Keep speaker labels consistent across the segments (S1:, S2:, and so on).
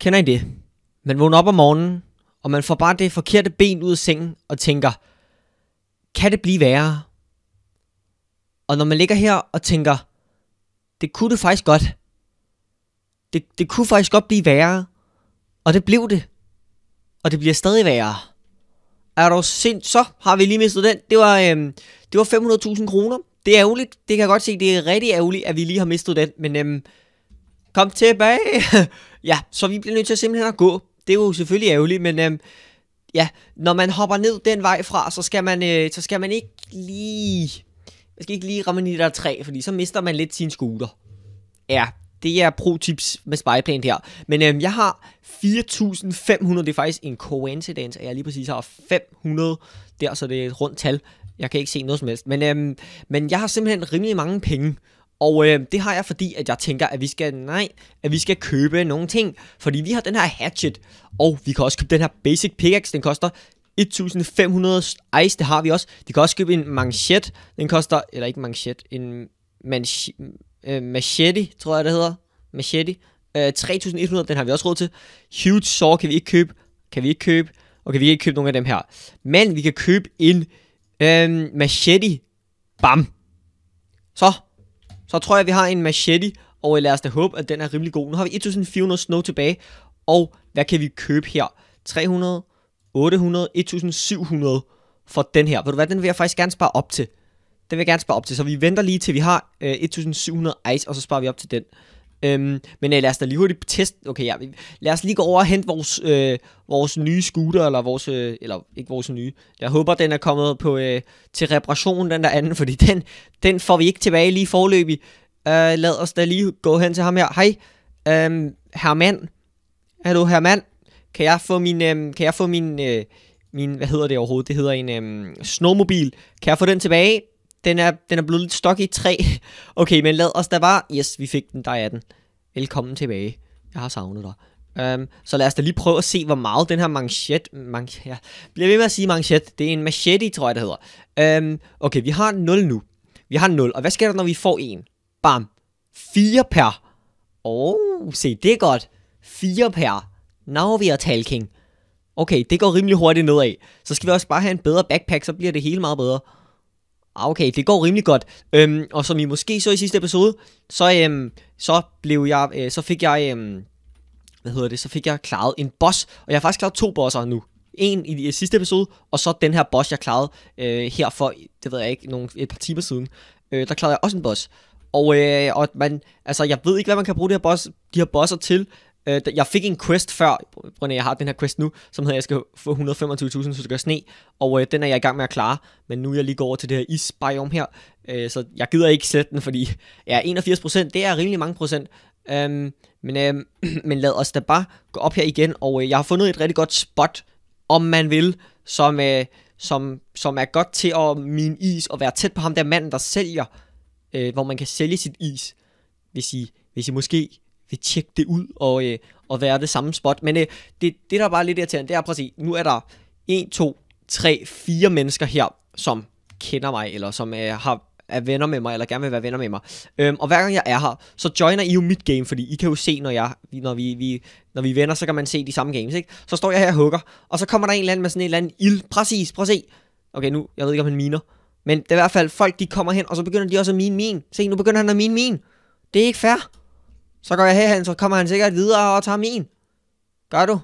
S1: Kender I det? Man vågner op om morgenen, og man får bare det forkerte ben ud af sengen og tænker, kan det blive værre? Og når man ligger her og tænker, det kunne det faktisk godt. Det, det kunne faktisk godt blive værre, og det blev det. Og det bliver stadig værre. Er du sind, så har vi lige mistet den. Det var, øhm, det var 500.000 kroner. Det er ærgerligt. Det kan jeg godt se. Det er rigtig ærgerligt, at vi lige har mistet den. Men øhm, kom tilbage. Ja, så vi bliver nødt til at simpelthen at gå. Det er jo selvfølgelig ærgerligt, men øhm, ja, når man hopper ned den vej fra, så skal man, øh, så skal man ikke lige... Man skal ikke lige ramme der træ, fordi så mister man lidt sin scooter. Ja, det er pro-tips med spejeplan her. Men øhm, jeg har 4.500, det er faktisk en coincidence, at jeg lige præcis har 500 der, så det er et rundt tal. Jeg kan ikke se noget som helst. Men, øhm, men jeg har simpelthen rimelig mange penge. Og øh, det har jeg fordi, at jeg tænker, at vi skal, nej, at vi skal købe nogle ting. Fordi vi har den her hatchet, og vi kan også købe den her basic pickaxe, den koster 1500 ice, det har vi også. Vi kan også købe en manchet, den koster, eller ikke manchet, en manch, øh, machete, tror jeg det hedder. Machete. Øh, 3100, den har vi også råd til. Huge saw kan vi ikke købe. Kan vi ikke købe. Og kan vi ikke købe nogen af dem her. Men vi kan købe en øh, machete. Bam. Så så tror jeg, vi har en machete, og øh, lad os da håbe, at den er rimelig god. Nu har vi 1400 snow tilbage, og hvad kan vi købe her? 300, 800, 1700 for den her. Ved du hvad, den vil jeg faktisk gerne spare op til. Den vil jeg gerne spare op til, så vi venter lige til vi har øh, 1700 ice, og så sparer vi op til den. Øhm, men øh, lad os da lige hurtigt teste. Okay, ja, lad os lige gå over og hente vores, øh, vores nye scooter, eller vores, øh, eller ikke vores nye. Jeg håber, den er kommet på øh, til reparation, den der anden, fordi den, den får vi ikke tilbage lige forløbig. Øh, lad os da lige gå hen til ham her. Hej, øh, Herman. herr Herman. Kan jeg få min, øh, kan jeg få min, øh, min, hvad hedder det overhovedet? Det hedder en øh, snowmobil. Kan jeg få den tilbage? den er, den er blevet lidt stok i træ. Okay, men lad os da bare... Yes, vi fik den, der er den. Velkommen tilbage. Jeg har savnet dig. Um, så lad os da lige prøve at se, hvor meget den her manchet... Man, ja, bliver ved med at sige manchet. Det er en machete, tror jeg, det hedder. Um, okay, vi har 0 nu. Vi har 0. Og hvad sker der, når vi får en? Bam. 4 per. Åh, oh, se, det er godt. 4 per. Now we are talking. Okay, det går rimelig hurtigt nedad. Så skal vi også bare have en bedre backpack, så bliver det hele meget bedre. Ah, okay, det går rimelig godt. Øhm, og som I måske så i sidste episode, så, øhm, så, blev jeg, øh, så fik jeg... Øhm, hvad hedder det, så fik jeg klaret en boss, og jeg har faktisk klaret to bosser nu. En i de sidste episode, og så den her boss, jeg klarede øh, her for, det ved jeg ikke, nogle, et par timer siden. Øh, der klarede jeg også en boss. Og, øh, og man, altså, jeg ved ikke, hvad man kan bruge de her, boss, de her bosser til, Øh, jeg fik en quest før, Brune, jeg har den her quest nu, som hedder, jeg skal få 125.000 stykker sne, og øh, den er jeg i gang med at klare, men nu er jeg lige går over til det her isbiom her, øh, så jeg gider ikke slette den, fordi ja, 81%, det er rimelig mange procent, Um, men, øhm, men lad os da bare gå op her igen, og øh, jeg har fundet et rigtig godt spot, om man vil, som, øh, som, som er godt til at min is, og være tæt på ham der manden, der sælger, øh, hvor man kan sælge sit is, hvis I, hvis I måske vil tjekke det ud og, øh, og være det samme spot. Men øh, det, det, der er bare lidt irriterende, det er præcis, nu er der 1, 2, 3, 4 mennesker her, som kender mig, eller som øh, har er venner med mig, eller gerne vil være venner med mig. Øhm, og hver gang jeg er her, så joiner I jo mit game, fordi I kan jo se, når, jeg, når, vi, vi, når vi er venner, så kan man se de samme games, ikke? Så står jeg her og hugger, og så kommer der en eller anden med sådan en eller anden ild. Præcis, prøv at se. Okay, nu, jeg ved ikke, om han miner. Men det er i hvert fald folk, de kommer hen, og så begynder de også at mine min. Se, nu begynder han at mine min. Det er ikke fair. Så går jeg herhen, så kommer han sikkert videre og tager min. Gør du?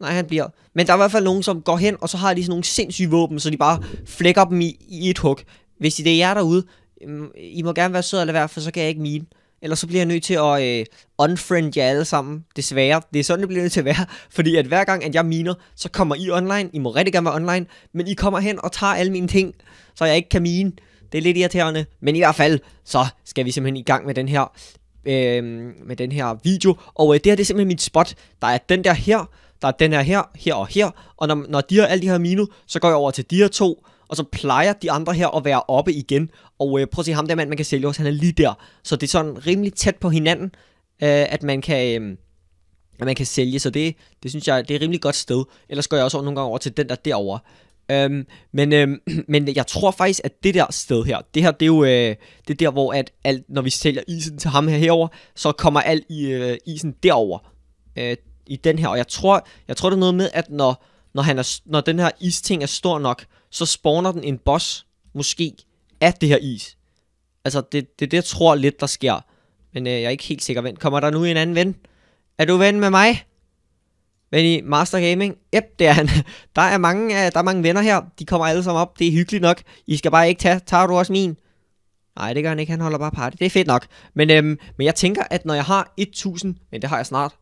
S1: Nej, han bliver. Men der er i hvert fald nogen, som går hen, og så har de sådan nogle sindssyge våben, så de bare flækker dem i, i et hug. Hvis det er jer derude, mm, I må gerne være søde eller være, for så kan jeg ikke mine. Ellers så bliver jeg nødt til at øh, unfriend jer alle sammen, desværre. Det er sådan, det bliver nødt til at være, fordi at hver gang, at jeg miner, så kommer I online. I må rigtig gerne være online, men I kommer hen og tager alle mine ting, så jeg ikke kan mine. Det er lidt irriterende, men i hvert fald, så skal vi simpelthen i gang med den her øh, med den her video. Og øh, det her det er simpelthen mit spot. Der er den der her, der er den her her, her og her. Og når, når de har alle de her mino, så går jeg over til de her to. Og så plejer de andre her at være oppe igen. Og øh, prøv at se ham der mand, man kan sælge også. han er lige der. Så det er sådan rimelig tæt på hinanden, øh, at man kan... Øh, at man kan sælge, så det, det synes jeg, det er et rimelig godt sted. Ellers går jeg også over nogle gange over til den der derovre. Øhm, men, øhm, men jeg tror faktisk, at det der sted her, det her, det er jo øh, det er der, hvor at alt, når vi sælger isen til ham her herover, så kommer alt i øh, isen derover øh, i den her. Og jeg tror, jeg tror det er noget med, at når, når, han er, når den her isting er stor nok, så spawner den en boss, måske, af det her is. Altså, det, det det, jeg tror lidt, der sker. Men øh, jeg er ikke helt sikker. Vent, kommer der nu en anden ven? Er du ven med mig? Men i Master Gaming, yep, det er han. Der er, mange, øh, der er mange venner her. De kommer alle sammen op. Det er hyggeligt nok. I skal bare ikke tage. Tager du også min? Nej, det gør han ikke. Han holder bare party. Det er fedt nok. Men, øhm, men jeg tænker, at når jeg har 1000, men det har jeg snart.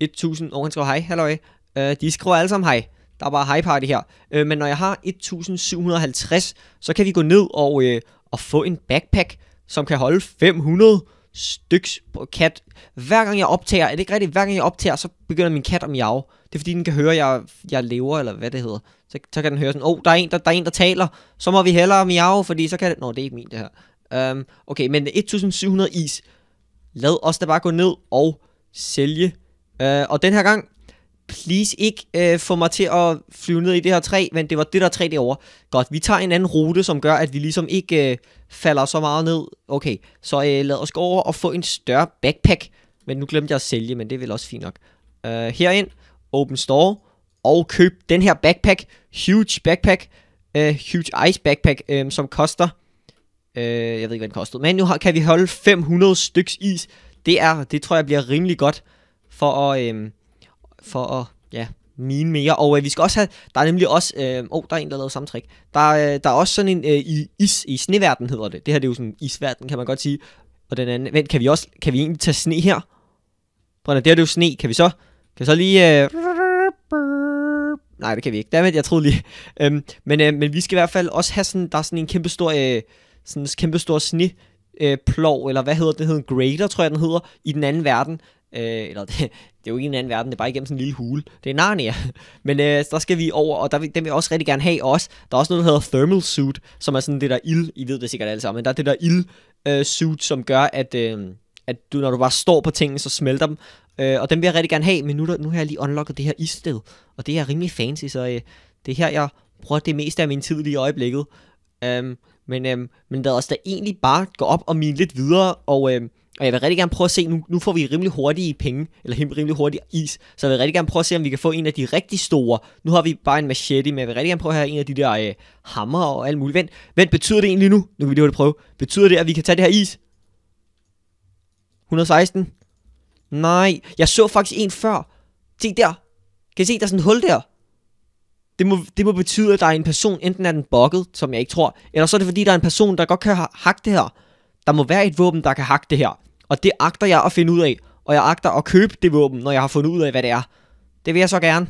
S1: 1000, og oh, han skriver hej, halløj. Øh, de skriver alle sammen hej. Der er bare hej party her. Øh, men når jeg har 1750, så kan vi gå ned og, øh, og få en backpack, som kan holde 500 styks på kat. Hver gang jeg optager, er det ikke rigtigt? Hver gang jeg optager, så begynder min kat at miaue. Det er fordi, den kan høre, at jeg, jeg lever, eller hvad det hedder. Så, så kan den høre sådan, åh, oh, der, er en, der, der er en, der taler. Så må vi hellere miaue, fordi så kan det... Nå, det er ikke min, det her. Um, okay, men 1700 is. Lad os da bare gå ned og sælge. Uh, og den her gang, please ikke øh, få mig til at flyve ned i det her træ, men det var det der træ derovre. Godt, vi tager en anden rute, som gør, at vi ligesom ikke øh, falder så meget ned. Okay, så øh, lad os gå over og få en større backpack. Men nu glemte jeg at sælge, men det er vel også fint nok. Øh, herind, open store, og køb den her backpack, huge backpack, øh, huge ice backpack, øh, som koster, øh, jeg ved ikke hvad den kostede, men nu har, kan vi holde 500 styks is. Det er, det tror jeg bliver rimelig godt for at... Øh, for at ja, mine mere. Og øh, vi skal også have, der er nemlig også, øh, oh, der er en, der lavede samme trick. Der, øh, der er også sådan en, øh, i, is, i sneverden hedder det. Det her det er jo sådan isverden, kan man godt sige. Og den anden, vent, kan vi også, kan vi egentlig tage sne her? Brønder, det her det er jo sne, kan vi så, kan vi så lige, øh, nej, det kan vi ikke, Dammit, jeg troede lige. øhm, men, øh, men vi skal i hvert fald også have sådan, der er sådan en kæmpe stor, øh, sådan en kæmpe stor sne, øh, plov, eller hvad hedder det, hedder en grader, tror jeg den hedder, i den anden verden, øh, eller Det er jo ikke en anden verden, det er bare igennem sådan en lille hule. Det er Narnia. Men øh, der skal vi over, og der, den vil jeg også rigtig gerne have også. Der er også noget, der hedder thermal suit, som er sådan det der ild, I ved det sikkert alle sammen, men der er det der ild øh, suit, som gør, at, øh, at du, når du bare står på tingene, så smelter dem. Øh, og den vil jeg rigtig gerne have, men nu, der, nu har jeg lige unlocket det her issted, og det er rimelig fancy, så øh, det er her, jeg bruger det meste af min tid lige i øjeblikket. Øh, men, øh, men lad os da egentlig bare gå op og mine lidt videre, og øh, og jeg vil rigtig gerne prøve at se, nu, nu får vi rimelig hurtige penge, eller rimelig hurtig is, så jeg vil rigtig gerne prøve at se, om vi kan få en af de rigtig store. Nu har vi bare en machete, men jeg vil rigtig gerne prøve at have en af de der øh, hammer og alt muligt. Vent, vent, betyder det egentlig nu? Nu kan vi lige prøve. Betyder det, at vi kan tage det her is? 116? Nej, jeg så faktisk en før. Se der. Kan I se, der er sådan et hul der? Det må, det må betyde, at der er en person, enten er den bugget, som jeg ikke tror, eller så er det fordi, der er en person, der godt kan have hakke det her der må være et våben, der kan hakke det her. Og det agter jeg at finde ud af, og jeg agter at købe det våben, når jeg har fundet ud af, hvad det er. Det vil jeg så gerne.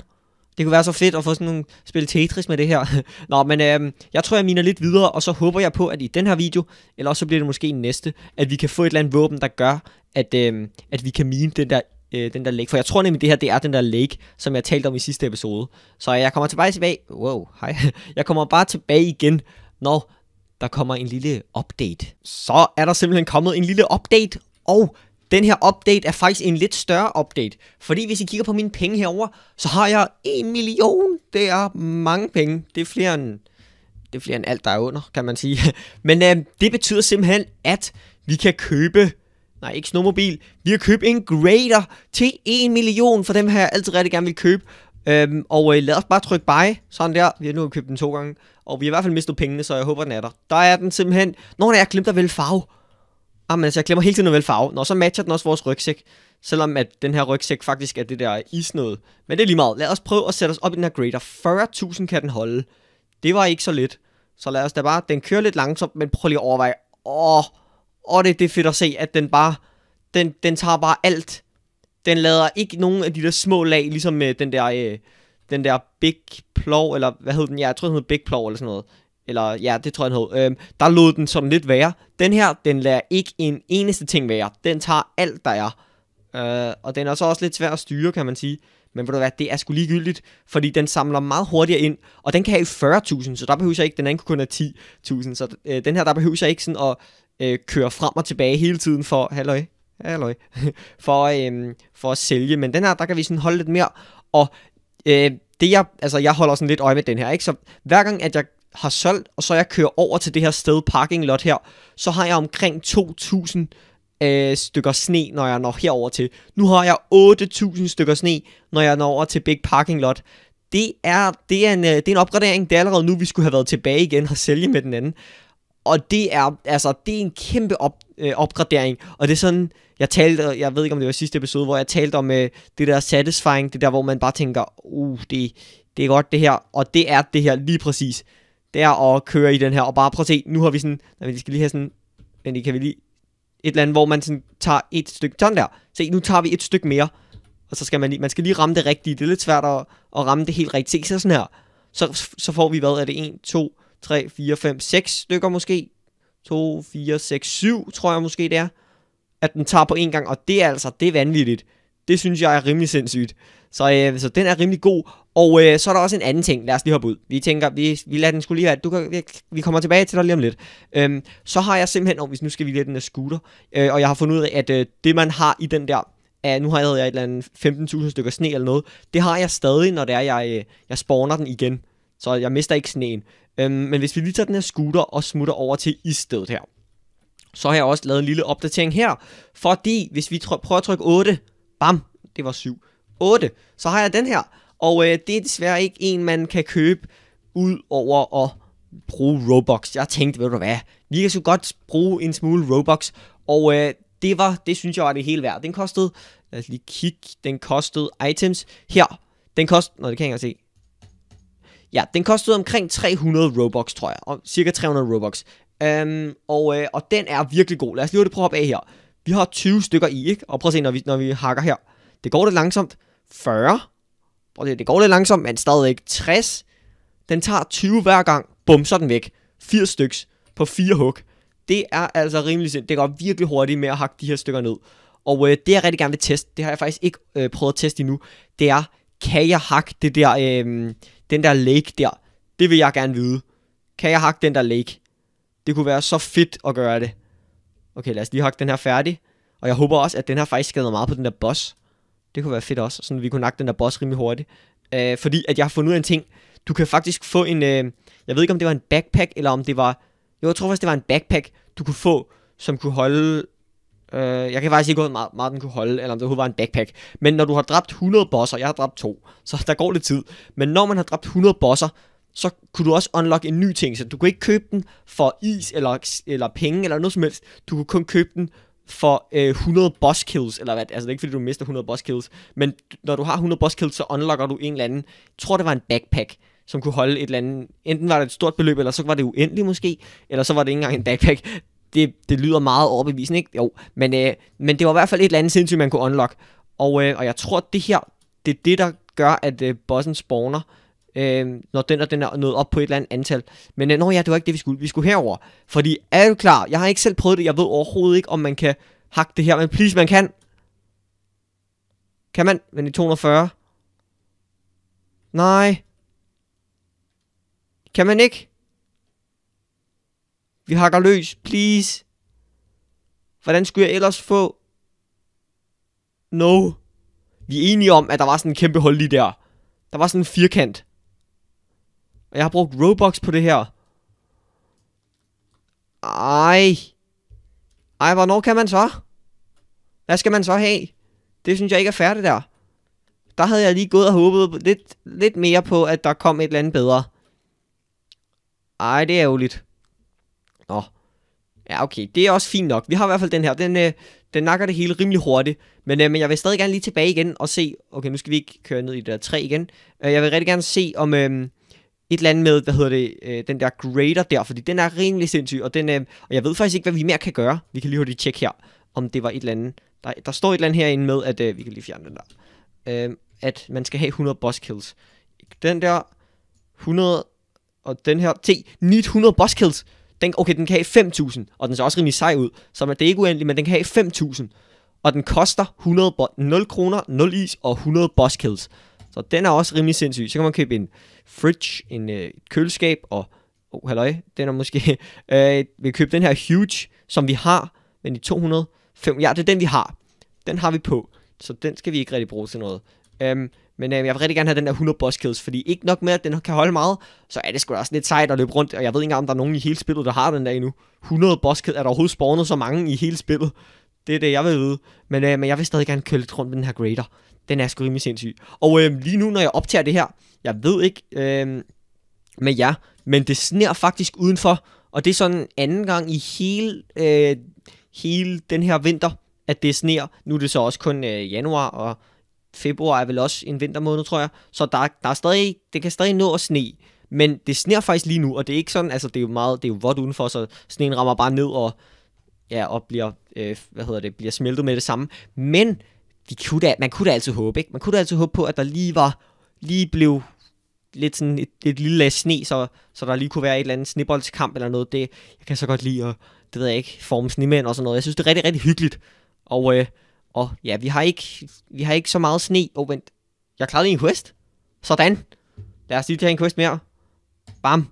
S1: Det kunne være så fedt at få sådan nogle spille Tetris med det her. Nå, men øhm, jeg tror, jeg miner lidt videre, og så håber jeg på, at i den her video, eller også så bliver det måske en næste, at vi kan få et eller andet våben, der gør, at, øhm, at vi kan mine den der, øh, den der lake. For jeg tror nemlig, det her det er den der lake, som jeg talte om i sidste episode. Så jeg kommer tilbage tilbage. Wow, hej. Jeg kommer bare tilbage igen, når der kommer en lille update. Så er der simpelthen kommet en lille update, og den her update er faktisk en lidt større update. Fordi hvis I kigger på mine penge herover, så har jeg en million. Det er mange penge. Det er flere end, det er flere end alt, der er under, kan man sige. Men øh, det betyder simpelthen, at vi kan købe... Nej, ikke snowmobil. Vi har købt en grader til 1 million, for dem har jeg altid rigtig gerne vil købe. Øhm, og øh, lad os bare trykke buy, sådan der. Vi har nu købt den to gange, og vi har i hvert fald mistet pengene, så jeg håber, den er der. Der er den simpelthen... Nå, nej, jeg glemt at vælge farve. Jamen, altså, jeg glemmer hele tiden at vælge farve. Nå, så matcher den også vores rygsæk. Selvom at den her rygsæk faktisk er det der isnød. Men det er lige meget. Lad os prøve at sætte os op i den her grader. 40.000 kan den holde. Det var ikke så lidt. Så lad os da bare... Den kører lidt langsomt, men prøv lige at overveje. Åh, åh det, det er fedt at se, at den bare... Den, den tager bare alt den lader ikke nogen af de der små lag, ligesom med øh, den der... Øh, den der Big Plow, eller hvad hed den? Ja, jeg tror, den hed Big Plow eller sådan noget. Eller ja, det tror jeg, den hed. Øhm, der lod den sådan lidt være. Den her, den lader ikke en eneste ting være. Den tager alt, der er. Øh, og den er så også lidt svær at styre, kan man sige. Men ved du hvad, det er sgu ligegyldigt, fordi den samler meget hurtigere ind, og den kan have 40.000, så der behøver jeg ikke, den anden kunne kun have 10.000, så øh, den her, der behøver jeg ikke sådan at øh, køre frem og tilbage hele tiden for, halløj, Halløj. for, øhm, for at sælge. Men den her, der kan vi sådan holde lidt mere. Og øh, det jeg, altså jeg holder sådan lidt øje med den her, ikke? Så hver gang, at jeg har solgt, og så jeg kører over til det her sted, parking lot her, så har jeg omkring 2.000 øh, stykker sne, når jeg når herover til. Nu har jeg 8.000 stykker sne, når jeg når over til Big Parking Lot. Det er, det, er en, øh, det er en opgradering. Det er allerede nu, vi skulle have været tilbage igen og sælge med den anden. Og det er, altså, det er en kæmpe op, øh, opgradering. Og det er sådan, øh, jeg talte, jeg ved ikke om det var sidste episode, hvor jeg talte om øh, det der satisfying, det der, hvor man bare tænker, uh, det, det er godt det her, og det er det her lige præcis. Det er at køre i den her, og bare prøv at se, nu har vi sådan, vi skal lige have sådan, men det kan vi lige, et eller andet, hvor man sådan tager et stykke, sådan der, se, nu tager vi et stykke mere, og så skal man lige, man skal lige ramme det rigtige, det er lidt svært at, at ramme det helt rigtigt, se så sådan her, så, så får vi, hvad er det, 1, 2, 3, 4, 5, 6 stykker måske, 2, 4, 6, 7, tror jeg måske det er, at den tager på en gang, og det er altså, det er vanvittigt. Det synes jeg er rimelig sindssygt. Så, øh, så den er rimelig god. Og øh, så er der også en anden ting, lad os lige hoppe ud. Vi tænker, vi, vi lader den skulle lige være, du kan, vi, vi kommer tilbage til dig lige om lidt. Øhm, så har jeg simpelthen, og oh, hvis nu skal vi lige den der scooter, øh, og jeg har fundet ud af, at øh, det man har i den der, af, nu har jeg, jeg et eller andet 15.000 stykker sne eller noget, det har jeg stadig, når det er, jeg, øh, jeg spawner den igen. Så jeg mister ikke sneen. Øhm, men hvis vi lige tager den her scooter og smutter over til isstedet her, så har jeg også lavet en lille opdatering her, fordi hvis vi prøver at trykke 8, bam, det var 7, 8, så har jeg den her. Og øh, det er desværre ikke en, man kan købe ud over at bruge Robux. Jeg tænkte, ved du hvad, vi kan så godt bruge en smule Robux, og øh, det var, det synes jeg var det hele værd. Den kostede, lad os lige kigge, den kostede items her. Den kostede, nå det kan jeg ikke se. Ja, den kostede omkring 300 Robux, tror jeg, og cirka 300 Robux. Um, og, øh, og den er virkelig god. Lad os lige prøve at hoppe af her. Vi har 20 stykker i, ikke? Og prøv at se, når vi, når vi hakker her. Det går lidt langsomt. 40. Prøv at se, det går lidt langsomt, men stadigvæk 60. Den tager 20 hver gang. Bum, så den væk. 4 styks på 4 hug. Det er altså rimelig sind. Det går virkelig hurtigt med at hakke de her stykker ned. Og øh, det jeg rigtig gerne vil teste, det har jeg faktisk ikke øh, prøvet at teste endnu, det er, kan jeg hakke det der, øh, den der lake der? Det vil jeg gerne vide. Kan jeg hakke den der lake? Det kunne være så fedt at gøre det. Okay, lad os lige hakke den her færdig. Og jeg håber også, at den her faktisk skader meget på den der boss. Det kunne være fedt også, sådan vi kunne nakke den der boss rimelig hurtigt. Øh, fordi at jeg har fundet ud af en ting. Du kan faktisk få en, øh, jeg ved ikke om det var en backpack, eller om det var, jo jeg tror faktisk det var en backpack, du kunne få, som kunne holde, øh, jeg kan faktisk ikke gå meget, meget den kunne holde, eller om det overhovedet var en backpack. Men når du har dræbt 100 bosser, jeg har dræbt to, så der går lidt tid. Men når man har dræbt 100 bosser, så kunne du også unlock en ny ting. Så du kunne ikke købe den for is eller, eller penge eller noget som helst. Du kunne kun købe den for øh, 100 boss kills, eller hvad, altså det er ikke fordi du mister 100 boss kills, men når du har 100 boss kills, så unlocker du en eller anden, jeg tror det var en backpack, som kunne holde et eller andet, enten var det et stort beløb, eller så var det uendeligt måske, eller så var det ikke engang en backpack. Det, det lyder meget overbevisende, ikke? Jo, men, øh, men det var i hvert fald et eller andet sindssygt, man kunne unlock. Og, øh, og jeg tror, det her, det er det, der gør, at øh, bossen spawner, øh, når den og den er nået op på et eller andet antal. Men øh, nå ja, det var ikke det, vi skulle. Vi skulle herover. Fordi er du klar? Jeg har ikke selv prøvet det. Jeg ved overhovedet ikke, om man kan hakke det her. Men please, man kan. Kan man? Men i 240. Nej. Kan man ikke? Vi hakker løs, please. Hvordan skulle jeg ellers få? No. Vi er enige om, at der var sådan en kæmpe hul lige der. Der var sådan en firkant. Og jeg har brugt Robux på det her. Ej. Ej, hvornår kan man så? Hvad skal man så have? Det synes jeg ikke er færdigt der. Der havde jeg lige gået og håbet lidt, lidt mere på, at der kom et eller andet bedre. Ej, det er ærgerligt. Nå. Ja, okay. Det er også fint nok. Vi har i hvert fald den her. Den, øh, den nakker det hele rimelig hurtigt. Men, øh, men jeg vil stadig gerne lige tilbage igen og se... Okay, nu skal vi ikke køre ned i det der træ igen. Øh, jeg vil rigtig gerne se, om, øh, et eller andet med, hvad hedder det, øh, den der grader der, fordi den er rimelig sindssyg, og, den, øh, og jeg ved faktisk ikke, hvad vi mere kan gøre. Vi kan lige hurtigt tjekke her, om det var et eller andet. Der, der står et eller andet herinde med, at øh, vi kan lige fjerne den der. Øh, at man skal have 100 boss kills. Den der 100, og den her T, 900 boss kills. Den, okay, den kan have 5.000, og den ser også rimelig sej ud, så man, det er ikke uendeligt, men den kan have 5.000. Og den koster 100 0 kroner, 0 is og 100 boss kills. Så den er også rimelig sindssyg. Så kan man købe en fridge, en, øh, et køleskab, og oh, halløj, den er måske, øh, vi købte den her huge, som vi har, men i 205, ja, det er den, vi har. Den har vi på, så den skal vi ikke rigtig bruge til noget. Um, men øh, jeg vil rigtig gerne have den der 100 boss kills, fordi ikke nok med, at den kan holde meget, så er det sgu da også lidt sejt at løbe rundt, og jeg ved ikke engang, om der er nogen i hele spillet, der har den der endnu. 100 boss kills, er der overhovedet spawnet så mange i hele spillet? Det er det, jeg vil vide. Men, øh, men jeg vil stadig gerne køre lidt rundt med den her grader. Den er sgu rimelig sindssyg. Og øh, lige nu, når jeg optager det her, jeg ved ikke øh, med jer, men det sner faktisk udenfor, og det er sådan anden gang i hele, øh, hele den her vinter, at det sner. Nu er det så også kun øh, januar, og februar er vel også en vintermåned, tror jeg. Så der, der er stadig, det kan stadig nå at sne. Men det sner faktisk lige nu, og det er ikke sådan, altså det er jo meget, det er jo vådt udenfor, så sneen rammer bare ned og, ja, og bliver, øh, hvad hedder det, bliver smeltet med det samme. Men vi kunne da, man kunne da altid håbe, ikke? Man kunne da altid håbe på, at der lige var lige blev lidt sådan et, et lille lag sne, så, så der lige kunne være et eller andet snibboldskamp eller noget. Det, jeg kan så godt lide at, det ved jeg ikke, forme snemænd og sådan noget. Jeg synes, det er rigtig, rigtig hyggeligt. Og, øh, og ja, vi har, ikke, vi har ikke så meget sne. Åh, oh, vent. Jeg klarede en quest. Sådan. Lad os lige tage en quest mere. Bam.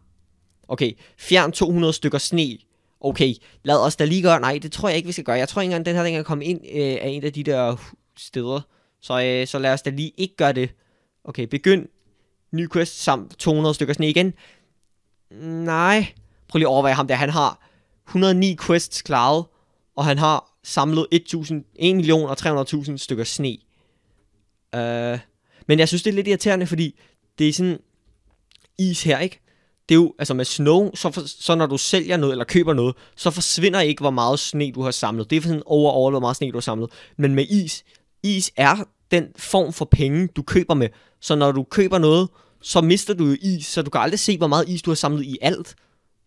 S1: Okay, fjern 200 stykker sne. Okay, lad os da lige gøre. Nej, det tror jeg ikke, vi skal gøre. Jeg tror ikke engang, den her den kan komme ind øh, af en af de der steder. Så, øh, så lad os da lige ikke gøre det. Okay, begynd ny quest samt 200 stykker sne igen. Nej. Prøv lige at overveje ham der. Han har 109 quests klaret, og han har samlet 1.300.000 stykker sne. Uh, men jeg synes, det er lidt irriterende, fordi det er sådan is her, ikke? Det er jo, altså med snow, så, for, så når du sælger noget eller køber noget, så forsvinder ikke, hvor meget sne du har samlet. Det er sådan over over, hvor meget sne du har samlet. Men med is, is er den form for penge, du køber med. Så når du køber noget, så mister du jo is, så du kan aldrig se, hvor meget is du har samlet i alt.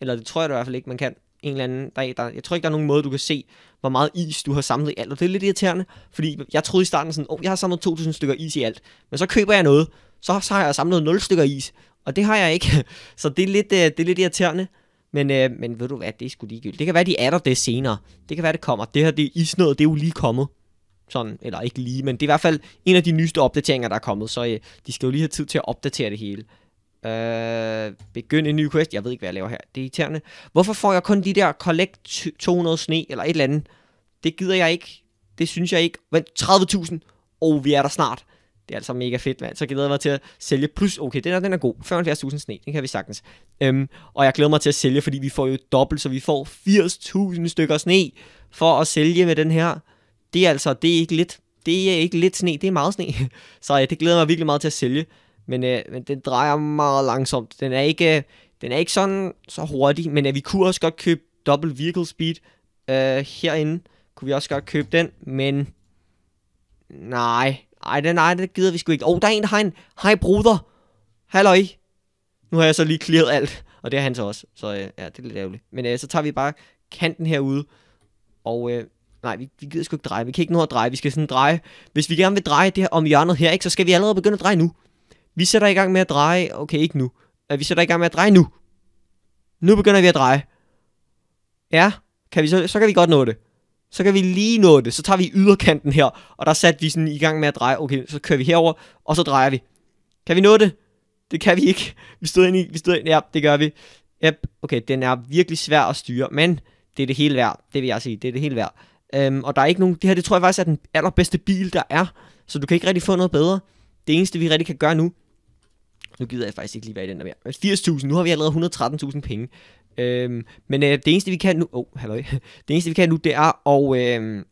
S1: Eller det tror jeg da i hvert fald ikke, man kan en eller anden dag. Der, jeg tror ikke, der er nogen måde, du kan se, hvor meget is du har samlet i alt. Og det er lidt irriterende, fordi jeg troede i starten sådan, oh, jeg har samlet 2.000 stykker is i alt. Men så køber jeg noget, så, så har jeg samlet 0 stykker is, og det har jeg ikke. Så det er lidt, øh, det er lidt irriterende. Men, øh, men ved du hvad, det er sgu ligegyldigt. Det kan være, de adder det senere. Det kan være, det kommer. Det her det isnød, det er jo lige kommet. Sådan, eller ikke lige, men det er i hvert fald en af de nyeste opdateringer, der er kommet, så øh, de skal jo lige have tid til at opdatere det hele. Øh, begynd en ny quest. Jeg ved ikke, hvad jeg laver her. Det er irriterende. Hvorfor får jeg kun de der collect 200 sne eller et eller andet? Det gider jeg ikke. Det synes jeg ikke. Vent, 30.000. Og vi er der snart. Det er altså mega fedt, mand. Så glæder jeg mig til at sælge. Plus, okay, den er, den er god. 75.000 sne, den kan vi sagtens. Øhm, og jeg glæder mig til at sælge, fordi vi får jo dobbelt, så vi får 80.000 stykker sne for at sælge med den her det er altså, det er ikke lidt. Det er ikke lidt sne, det er meget sne. Så ja, det glæder mig virkelig meget til at sælge. Men, øh, men den drejer meget langsomt. Den er ikke, øh, den er ikke sådan så hurtig, men øh, vi kunne også godt købe double vehicle speed øh, herinde. Kunne vi også godt købe den, men nej. Ej, den, nej, det gider vi sgu ikke. Åh, oh, der er en, der har en. Hej, bruder. Halløj. Nu har jeg så lige clearet alt. Og det har han så også. Så øh, ja, det er lidt ærgerligt. Men øh, så tager vi bare kanten herude. Og øh, Nej, vi, vi gider sgu ikke dreje. Vi kan ikke nå at dreje. Vi skal sådan dreje. Hvis vi gerne vil dreje det her om hjørnet her, ikke, så skal vi allerede begynde at dreje nu. Vi sætter i gang med at dreje. Okay, ikke nu. Vi sætter i gang med at dreje nu. Nu begynder vi at dreje. Ja, kan vi så, så kan vi godt nå det. Så kan vi lige nå det. Så tager vi yderkanten her, og der satte vi sådan i gang med at dreje. Okay, så kører vi herover, og så drejer vi. Kan vi nå det? Det kan vi ikke. Vi stod ind i, vi stod ind, ja, det gør vi. Yep, okay, den er virkelig svær at styre, men det er det hele værd. Det vil jeg sige, det er det hele værd. Øhm, og der er ikke nogen, det her det tror jeg faktisk er den allerbedste bil, der er. Så du kan ikke rigtig få noget bedre. Det eneste, vi rigtig kan gøre nu, nu gider jeg faktisk ikke lige være i den der mere. 80.000, nu har vi allerede 113.000 penge. Øhm, men øh, det eneste, vi kan nu, oh, halløj. det eneste, vi kan nu, det er at, øh,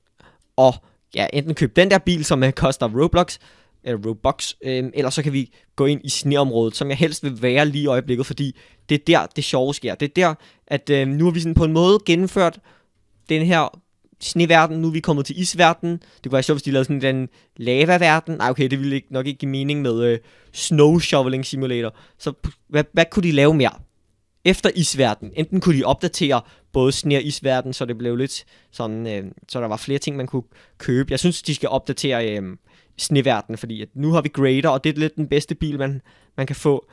S1: og, ja, enten købe den der bil, som øh, koster Roblox, eller Robux, øhm, eller så kan vi gå ind i sneområdet, som jeg helst vil være lige i øjeblikket, fordi det er der, det sjove sker. Det er der, at øh, nu har vi sådan på en måde gennemført den her sneverden, nu er vi kommet til isverden. Det kunne være sjovt, hvis de lavede sådan en lavaverden. Nej, okay, det ville ikke, nok ikke give mening med øh, snow shoveling simulator. Så hvad, hvad kunne de lave mere? Efter isverden, enten kunne de opdatere både sne- og isverden, så det blev lidt sådan, øh, så der var flere ting, man kunne købe. Jeg synes, de skal opdatere øh, sneverden, fordi at nu har vi grader, og det er lidt den bedste bil, man, man kan få.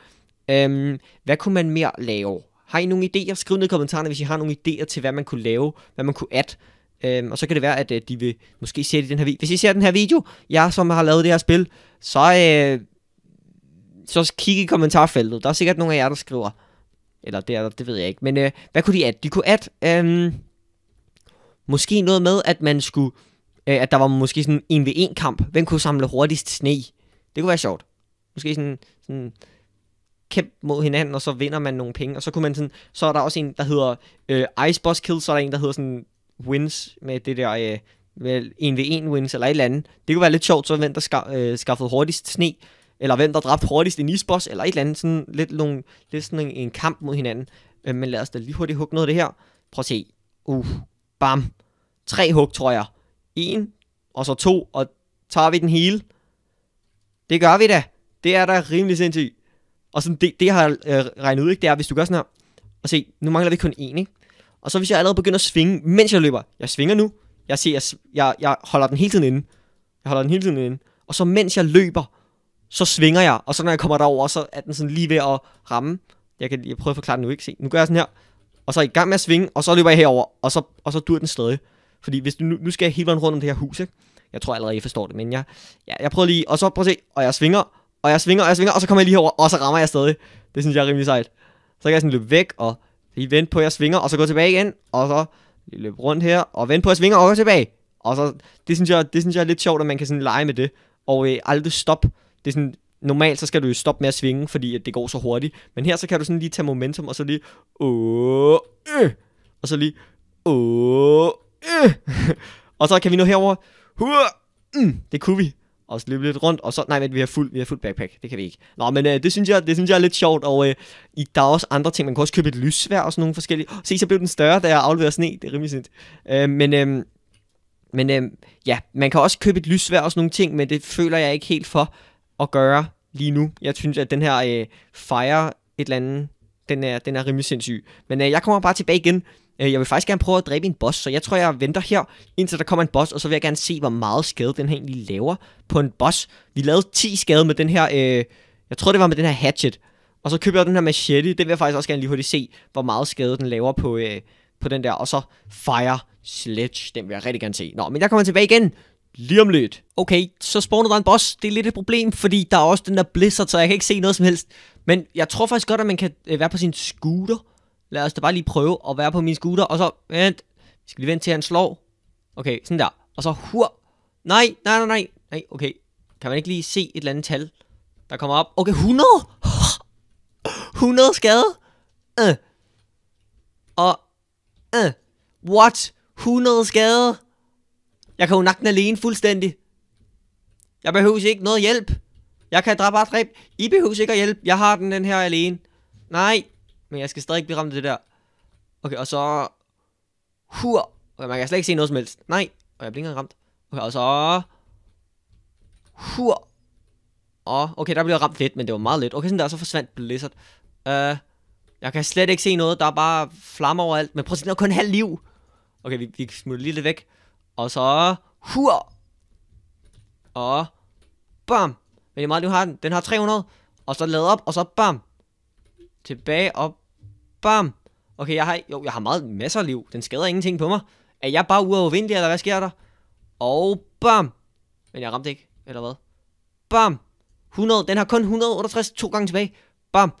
S1: Øhm, hvad kunne man mere lave? Har I nogle idéer? Skriv ned i kommentarerne, hvis I har nogle idéer til, hvad man kunne lave, hvad man kunne at. Øhm, og så kan det være, at øh, de vil måske se det i den her video. Hvis I ser den her video, jeg som har lavet det her spil, så, øh, så kig i kommentarfeltet. Der er sikkert nogle af jer, der skriver. Eller det er der, det ved jeg ikke. Men øh, hvad kunne de at? De kunne at, øh, måske noget med, at man skulle, øh, at der var måske sådan en ved en kamp. Hvem kunne samle hurtigst sne? Det kunne være sjovt. Måske sådan, sådan kæmpe mod hinanden, og så vinder man nogle penge. Og så kunne man sådan, så er der også en, der hedder øh, Boss Kill, så er der en, der hedder sådan wins med det der øh, med en v wins eller et eller andet. Det kunne være lidt sjovt, så hvem der ska, øh, skaffede hurtigst sne, eller hvem der dræbte hurtigst en isboss, eller et eller andet. Sådan lidt, nogle, lidt sådan en, en kamp mod hinanden. Øh, men lad os da lige hurtigt hugge noget af det her. Prøv at se. Uh, bam. Tre hug, tror jeg. En, og så to, og tager vi den hele. Det gør vi da. Det er da rimelig sindssygt. Og sådan, det, det jeg har øh, regnet ud, ikke, det er, hvis du gør sådan her, og se, nu mangler vi kun en, ikke? Og så hvis jeg allerede begynder at svinge, mens jeg løber, jeg svinger nu, jeg ser, jeg, jeg, jeg holder den hele tiden inde, jeg holder den hele tiden inde, og så mens jeg løber, så svinger jeg, og så når jeg kommer derover, så er den sådan lige ved at ramme. Jeg kan jeg prøver at forklare det nu, ikke? Se, nu gør jeg sådan her, og så er jeg i gang med at svinge, og så løber jeg herover, og så, og så dur den stadig. Fordi hvis du, nu, nu skal jeg hele vejen rundt om det her hus, ikke? Jeg tror allerede, I forstår det, men jeg, ja, jeg prøver lige, og så prøv at se, og jeg svinger, og jeg svinger, og jeg svinger, og så kommer jeg lige herover, og så rammer jeg stadig. Det synes jeg er rimelig sejt. Så kan jeg sådan løbe væk, og i vent på jeg svinger, og så går tilbage igen, og så løber rundt her, og vent på jeg svinger, og går tilbage. Og så, det synes jeg, det synes jeg er lidt sjovt, at man kan sådan lege med det, og øh, aldrig stop. Det er sådan, normalt så skal du jo stoppe med at svinge, fordi at det går så hurtigt. Men her så kan du sådan lige tage momentum, og så lige, åh, øh, og så lige, åh, øh. og så kan vi nå herover. mm, det kunne vi og så løbe lidt rundt, og så, nej, men vi har fuld, vi har fuld backpack, det kan vi ikke. Nå, men øh, det, synes jeg, det synes jeg er lidt sjovt, og øh, i, der er også andre ting, man kan også købe et lyssvær og sådan nogle forskellige, se, så blev den større, da jeg afleverede sne, det er rimelig sindt. Øh, men, øh, men øh, ja, man kan også købe et lyssvær og sådan nogle ting, men det føler jeg ikke helt for at gøre lige nu. Jeg synes, at den her øh, fire et eller andet, den er, den er rimelig sindssyg. Men øh, jeg kommer bare tilbage igen Øh, jeg vil faktisk gerne prøve at dræbe en boss, så jeg tror, jeg venter her, indtil der kommer en boss, og så vil jeg gerne se, hvor meget skade den her egentlig laver på en boss. Vi lavede 10 skade med den her, øh, jeg tror det var med den her hatchet, og så køber jeg den her machete, det vil jeg faktisk også gerne lige hurtigt se, hvor meget skade den laver på, øh, på den der, og så fire sledge, den vil jeg rigtig gerne se. Nå, men jeg kommer tilbage igen, lige om lidt. Okay, så spawner der en boss. Det er lidt et problem, fordi der er også den der blizzard, så jeg kan ikke se noget som helst. Men jeg tror faktisk godt, at man kan øh, være på sin scooter lad os da bare lige prøve at være på min scooter, og så, vent, vi skal lige vente til han slår. Okay, sådan der. Og så hur. Nej, nej, nej, nej. Nej, okay. Kan man ikke lige se et eller andet tal, der kommer op? Okay, 100! 100 skade. Uh. Og, uh. What? 100 skade? Jeg kan jo nakke alene fuldstændig. Jeg behøver ikke noget hjælp. Jeg kan dræbe bare dræbe. I behøver ikke at hjælpe. Jeg har den, den her alene. Nej, men jeg skal stadig ikke blive ramt af det der. Okay, og så... Hur! Okay, man kan slet ikke se noget som helst. Nej. Og jeg bliver ikke ramt. Okay, og så... Hur! Åh, okay, der blev jeg ramt lidt, men det var meget lidt. Okay, sådan der, så forsvandt Blizzard. Øh... Uh, jeg kan slet ikke se noget, der er bare flammer overalt. Men prøv at se, der er kun halv liv. Okay, vi, vi smutter lige lidt væk. Og så... Hur! Og... Bam! Men det er meget, du har den. Den har 300. Og så lad op, og så bam! Tilbage op bam. Okay, jeg har, jo, jeg har meget masser af liv. Den skader ingenting på mig. Er jeg bare uovervindelig, eller hvad sker der? Og bam. Men jeg ramte ikke, eller hvad? Bam. 100. Den har kun 168 to gange tilbage. Bam.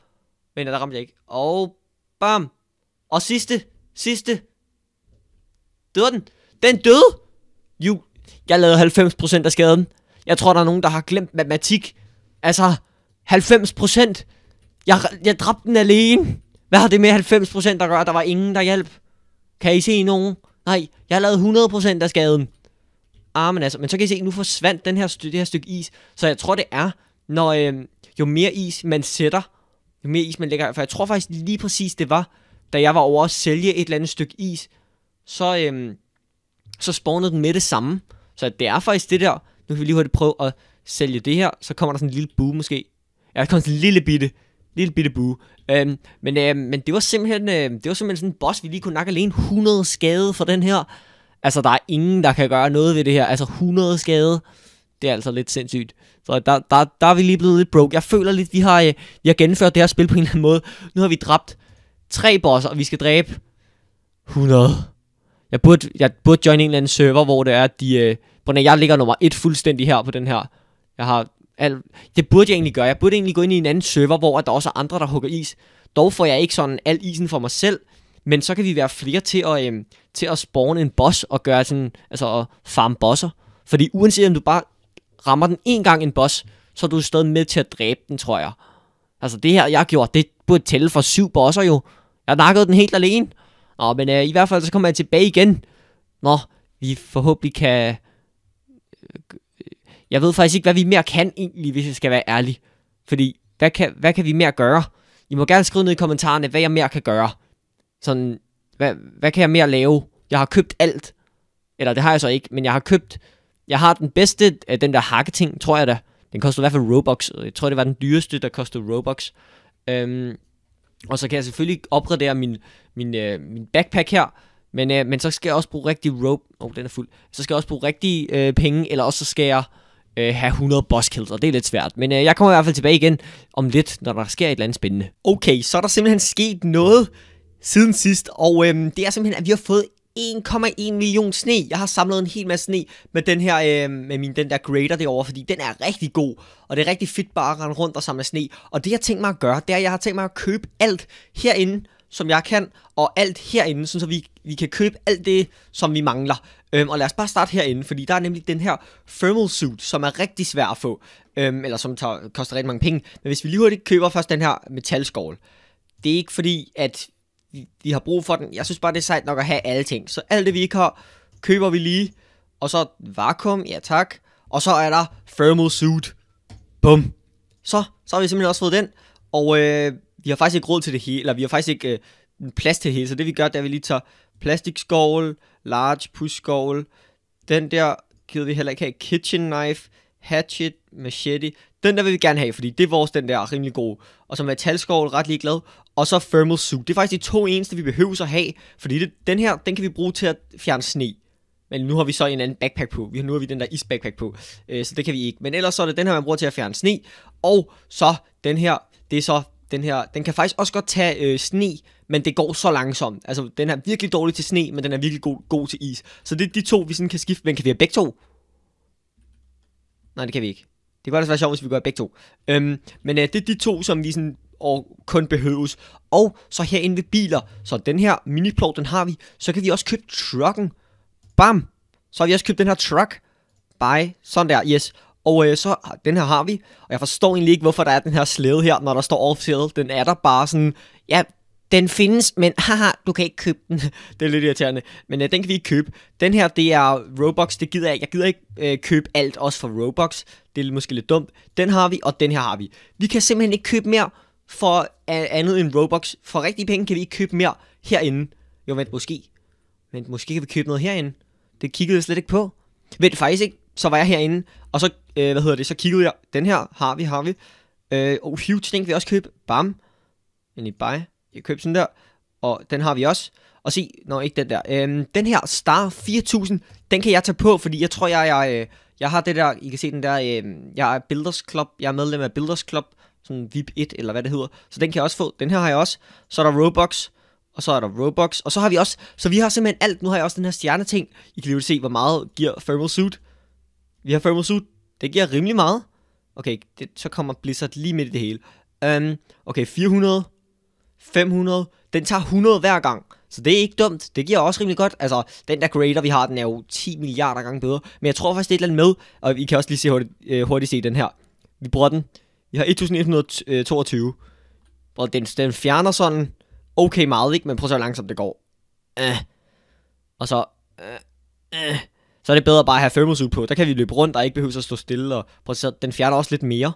S1: Men der ramte jeg ikke. Og bam. Og sidste. Sidste. Døde den? Den døde? Jo. Jeg lavede 90% af skaden. Jeg tror, der er nogen, der har glemt matematik. Altså, 90%. Jeg, jeg dræbte den alene. Hvad har det med 90% der gør? Der var ingen, der hjalp. Kan I se nogen? Nej, jeg har lavet 100% af skaden. Ah, men altså, men så kan I se, nu forsvandt den her, det her stykke is. Så jeg tror, det er, når øh, jo mere is man sætter, jo mere is man lægger. For jeg tror faktisk lige præcis, det var, da jeg var over at sælge et eller andet stykke is, så, øh, så spawnede den med det samme. Så det er faktisk det der, nu kan vi lige hurtigt prøve at sælge det her, så kommer der sådan en lille boom måske. Ja, der kommer sådan en lille bitte Lille bitte boo. Øhm, men, øh, men det var simpelthen øh, det var simpelthen sådan en boss, vi lige kunne nakke alene 100 skade for den her. Altså, der er ingen, der kan gøre noget ved det her. Altså, 100 skade. Det er altså lidt sindssygt. Så der, der, der er vi lige blevet lidt broke. Jeg føler lidt, vi har, øh, vi har gennemført det her spil på en eller anden måde. Nu har vi dræbt tre bosser, og vi skal dræbe 100. Jeg burde, jeg burde join en eller anden server, hvor det er, at de... Øh, jeg ligger nummer 1 fuldstændig her på den her. Jeg har Al, det burde jeg egentlig gøre. Jeg burde egentlig gå ind i en anden server, hvor der også er andre, der hugger is. Dog får jeg ikke sådan al isen for mig selv, men så kan vi være flere til at, øhm, til at spawne en boss og gøre sådan, altså at farme bosser. Fordi uanset om du bare rammer den en gang en boss, så er du stadig med til at dræbe den, tror jeg. Altså det her, jeg gjorde, det burde tælle for syv bosser jo. Jeg nakkede den helt alene. Nå, men øh, i hvert fald så kommer jeg tilbage igen. Nå, vi forhåbentlig kan jeg ved faktisk ikke, hvad vi mere kan egentlig, hvis jeg skal være ærlig. Fordi, hvad kan, hvad kan vi mere gøre? I må gerne skrive ned i kommentarerne, hvad jeg mere kan gøre. Sådan, hvad, hvad kan jeg mere lave? Jeg har købt alt. Eller det har jeg så ikke, men jeg har købt... Jeg har den bedste, øh, den der hakketing, tror jeg da. Den koster i hvert fald Robux. Jeg tror, det var den dyreste, der kostede Robux. Øhm, og så kan jeg selvfølgelig opgradere min, min, øh, min backpack her. Men, øh, men så skal jeg også bruge rigtig rope. Oh, den er fuld. Så skal jeg også bruge rigtig øh, penge, eller også så skal jeg øh, have 100 boss kills, og det er lidt svært. Men øh, jeg kommer i hvert fald tilbage igen om lidt, når der sker et eller andet spændende. Okay, så er der simpelthen sket noget siden sidst, og øh, det er simpelthen, at vi har fået 1,1 million sne. Jeg har samlet en hel masse sne med den her, øh, med min, den der grader derovre, fordi den er rigtig god, og det er rigtig fedt bare at rende rundt og samle sne. Og det jeg har tænkt mig at gøre, det er, at jeg har tænkt mig at købe alt herinde, som jeg kan, og alt herinde, så vi, vi kan købe alt det, som vi mangler. Øhm, og lad os bare starte herinde, fordi der er nemlig den her thermal suit, som er rigtig svær at få, øhm, eller som tager, koster rigtig mange penge. Men hvis vi lige hurtigt køber først den her metalskål, det er ikke fordi, at vi, vi har brug for den. Jeg synes bare, det er sejt nok at have alle ting. Så alt det, vi ikke har, køber vi lige. Og så vakuum, ja tak. Og så er der thermal suit. Bum. Så, så har vi simpelthen også fået den. Og øh, vi har faktisk ikke råd til det hele, eller vi har faktisk ikke øh, plads til det hele. Så det vi gør, det er, at vi lige tager plastikskovl, large pushskovl, den der gider vi heller ikke have, kitchen knife, hatchet, machete, den der vil vi gerne have, fordi det er vores den der er rimelig god. Og så metalskovl, ret ligeglad. Og så thermal suit. Det er faktisk de to eneste, vi behøver at have, fordi det, den her, den kan vi bruge til at fjerne sne. Men nu har vi så en anden backpack på. Vi har, nu har vi den der isbackpack på, øh, så det kan vi ikke. Men ellers så er det den her, man bruger til at fjerne sne. Og så den her, det er så den her, den kan faktisk også godt tage øh, sne, men det går så langsomt. Altså, den er virkelig dårlig til sne, men den er virkelig god, god til is. Så det er de to, vi sådan kan skifte. Men kan vi have begge to? Nej, det kan vi ikke. Det kan ellers være sjovt, hvis vi gør begge to. Øhm, men øh, det er de to, som vi sådan og kun behøves. Og så herinde ved biler, så den her miniplov, den har vi. Så kan vi også købe trucken. Bam! Så har vi også købt den her truck. Bye. Sådan der, yes. Og øh, så den her har vi, og jeg forstår egentlig ikke, hvorfor der er den her slæde her, når der står off sale. Den er der bare sådan, ja, den findes, men haha, du kan ikke købe den. det er lidt irriterende. Men øh, den kan vi ikke købe. Den her, det er Robux, det gider jeg ikke. Jeg gider ikke øh, købe alt, også for Robux. Det er måske lidt dumt. Den har vi, og den her har vi. Vi kan simpelthen ikke købe mere for uh, andet end Robux. For rigtige penge kan vi ikke købe mere herinde. Jo, vent, måske. Men måske kan vi købe noget herinde. Det kiggede jeg slet ikke på. Vent, faktisk ikke. Så var jeg herinde, og så øh, hvad hedder det, så kiggede jeg, den her har vi, har vi. Øh, og huge ting vi også købe, bam, en i buy, jeg købte sådan der, og den har vi også. Og se, nå ikke den der, øh, den her Star 4000, den kan jeg tage på, fordi jeg tror, jeg, jeg, øh, jeg har det der, I kan se den der, øh, jeg er Builders Club, jeg er medlem af Builders Club, sådan VIP 1, eller hvad det hedder, så den kan jeg også få, den her har jeg også, så er der Robux, og så er der Robux, og så har vi også, så vi har simpelthen alt, nu har jeg også den her stjerneting, I kan lige se, hvor meget giver Thermal Suit, vi har Thermal Suit, det giver rimelig meget. Okay, det, så kommer Blizzard lige midt i det hele. Um, okay, 400, 500, den tager 100 hver gang. Så det er ikke dumt. Det giver også rimelig godt. Altså, den der grader, vi har, den er jo 10 milliarder gange bedre. Men jeg tror faktisk, det er et eller andet med. Og I kan også lige se hurtigt, øh, hurtigt se den her. Vi bruger den. Vi har 1122. Og øh, den, den fjerner sådan okay meget, ikke? Men prøv at se, hvor langsomt det går. Uh. Og så... Uh. Uh så er det bedre bare at have thermosuit på. Der kan vi løbe rundt og ikke behøve at stå stille. Og prøv at den fjerner også lidt mere.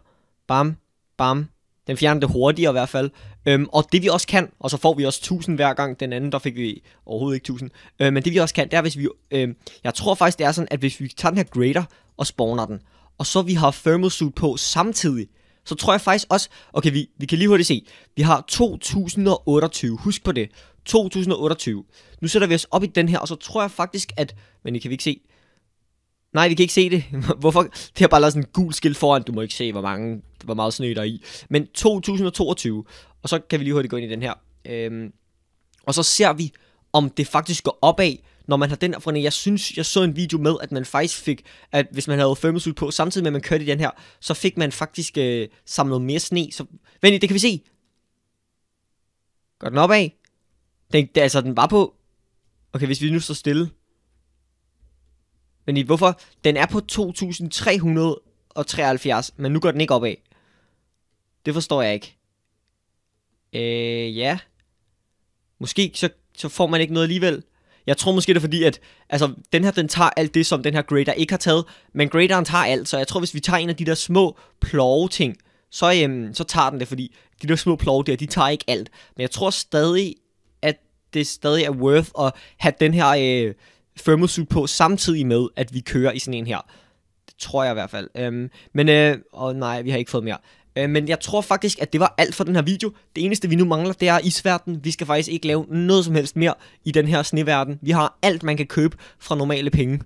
S1: Bam, bam. Den fjerner det hurtigere i hvert fald. Øhm, og det vi også kan, og så får vi også 1000 hver gang. Den anden, der fik vi overhovedet ikke 1000. Øhm, men det vi også kan, det er hvis vi... Øh, jeg tror faktisk, det er sådan, at hvis vi tager den her grader og spawner den, og så vi har thermosuit på samtidig, så tror jeg faktisk også, okay, vi, vi kan lige hurtigt se, vi har 2028, husk på det, 2028. Nu sætter vi os op i den her, og så tror jeg faktisk, at, men I kan vi ikke se, Nej, vi kan ikke se det. Hvorfor? Det har bare lavet sådan en gul skilt foran. Du må ikke se, hvor, mange, hvor meget sne der er i. Men 2022. Og så kan vi lige hurtigt gå ind i den her. Øhm, og så ser vi, om det faktisk går opad, når man har den her Jeg synes, jeg så en video med, at man faktisk fik, at hvis man havde thermosuit på, samtidig med at man kørte i den her, så fik man faktisk øh, samlet mere sne. Så, vent lige, det kan vi se. Går den opad? Den, det, altså, den var på... Okay, hvis vi nu står stille. Men i hvorfor? Den er på 2.373, men nu går den ikke opad. Det forstår jeg ikke. Øh, ja. Måske så, så får man ikke noget alligevel. Jeg tror måske det er fordi, at altså, den her den tager alt det, som den her grader ikke har taget. Men graderen tager alt, så jeg tror, hvis vi tager en af de der små plove ting, så, øhm, så tager den det, fordi de der små plove der, de tager ikke alt. Men jeg tror stadig, at det stadig er worth at have den her øh, thermal på, samtidig med, at vi kører i sådan en her. Det tror jeg i hvert fald. Øhm, men, øh, åh nej, vi har ikke fået mere. Øh, men jeg tror faktisk, at det var alt for den her video. Det eneste, vi nu mangler, det er isverden. Vi skal faktisk ikke lave noget som helst mere i den her sneverden. Vi har alt, man kan købe fra normale penge.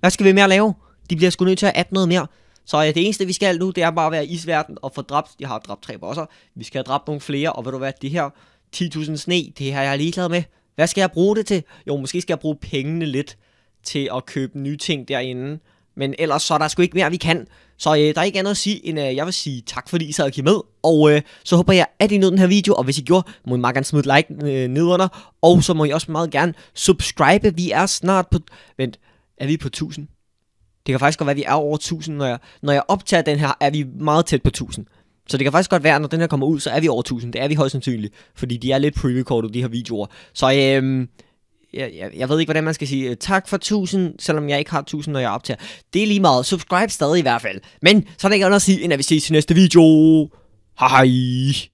S1: Hvad skal vi mere lave? De bliver sgu nødt til at add noget mere. Så ja, øh, det eneste, vi skal nu, det er bare at være i isverden og få dræbt. Jeg har dræbt tre bosser. Vi skal have dræbt nogle flere, og ved du hvad, det her 10.000 sne, det har jeg ligeglad med. Hvad skal jeg bruge det til? Jo, måske skal jeg bruge pengene lidt til at købe nye ting derinde. Men ellers så er der sgu ikke mere, vi kan. Så øh, der er ikke andet at sige, end øh, jeg vil sige tak, fordi I sad og med. Og øh, så håber jeg, at I nåede den her video. Og hvis I gjorde, må I meget gerne smide et like øh, nedunder. Og så må I også meget gerne subscribe. Vi er snart på... Vent, er vi på 1000? Det kan faktisk godt være, at vi er over 1000. Når jeg, når jeg optager den her, er vi meget tæt på 1000. Så det kan faktisk godt være, når den her kommer ud, så er vi over 1000. Det er vi højst sandsynligt, fordi de er lidt pre-recorded, de her videoer. Så øh, jeg, jeg, jeg ved ikke, hvordan man skal sige øh, tak for 1000, selvom jeg ikke har 1000, når jeg optager. Det er lige meget. Subscribe stadig i hvert fald. Men så er der ikke andet at sige, end at vi ses i næste video. Hej hej.